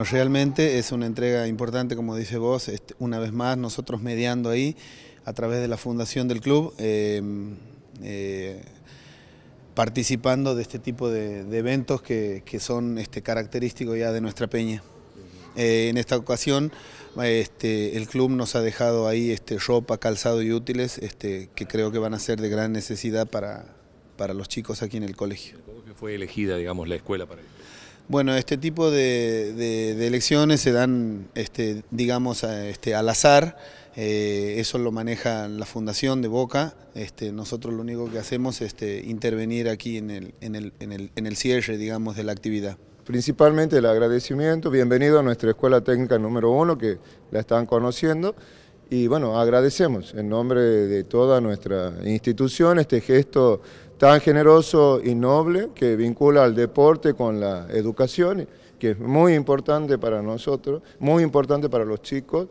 Realmente es una entrega importante, como dice vos, este, una vez más nosotros mediando ahí a través de la fundación del club, em, eh, participando de este tipo de, eventos que, son este, característicos ya de nuestra peña. Eh, en esta ocasión este, el club nos ha dejado ahí este, ropa, calzado y útiles este, que creo que van a ser de gran necesidad para, para los chicos aquí en el colegio. ¿Cómo fue elegida digamos, la escuela para esto? Bueno, este tipo de, elecciones se dan, este, digamos, este, al azar. Eh, eso lo maneja la Fundación de Boca. Este, nosotros lo único que hacemos es este, intervenir aquí en el, en, en el cierre, digamos, de la actividad. Principalmente el agradecimiento, bienvenido a nuestra Escuela Técnica número uno, que la están conociendo. Y bueno, agradecemos en nombre de toda nuestra institución este gesto tan generoso y noble que vincula al deporte con la educación, que es muy importante para nosotros, muy importante para los chicos.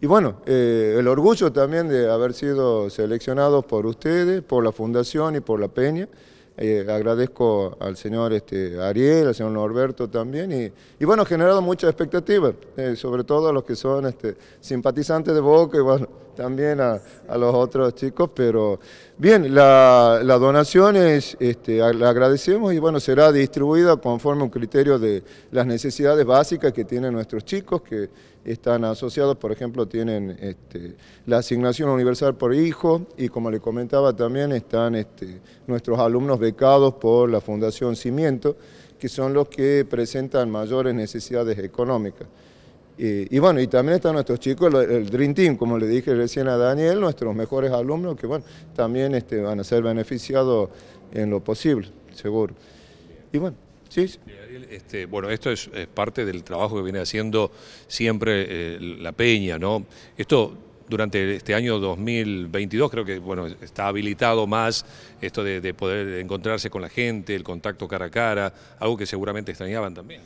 Y bueno, eh, el orgullo también de haber sido seleccionados por ustedes, por la Fundación y por la Peña. Eh, agradezco al señor este, Ariel, al señor Norberto también, y, bueno, generado muchas expectativas, eh, sobre todo a los que son este, simpatizantes de Boca, y bueno, también a, los otros chicos, pero bien, la, donación este, la agradecemos y bueno, será distribuida conforme a un criterio de las necesidades básicas que tienen nuestros chicos, que están asociados, por ejemplo, tienen este, la asignación universal por hijo y como le comentaba también están este, nuestros alumnos becados por la Fundación Cimiento, que son los que presentan mayores necesidades económicas. Y, bueno, y también están nuestros chicos, el, Dream Team, como le dije recién a Daniel, nuestros mejores alumnos que bueno, también este, van a ser beneficiados en lo posible, seguro. Y bueno, sí. Este, bueno, esto es, parte del trabajo que viene haciendo siempre eh, la Peña, ¿no? Esto durante este año 2022 creo que bueno está habilitado más esto de poder encontrarse con la gente, el contacto cara a cara, algo que seguramente extrañaban también.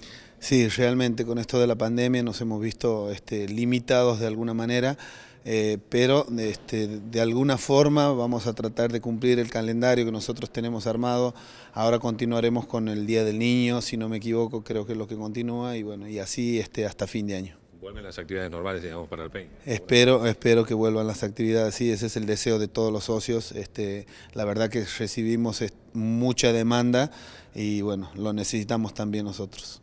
Sí, realmente con esto de la pandemia nos hemos visto este, limitados de alguna manera, eh, pero este, de alguna forma vamos a tratar de cumplir el calendario que nosotros tenemos armado. Ahora continuaremos con el Día del Niño, si no me equivoco, creo que es lo que continúa y bueno, y así este, hasta fin de año. Vuelven las actividades normales, digamos, para el PEI. Espero, espero que vuelvan las actividades, sí, ese es el deseo de todos los socios. Este, la verdad que recibimos este, mucha demanda y bueno, lo necesitamos también nosotros.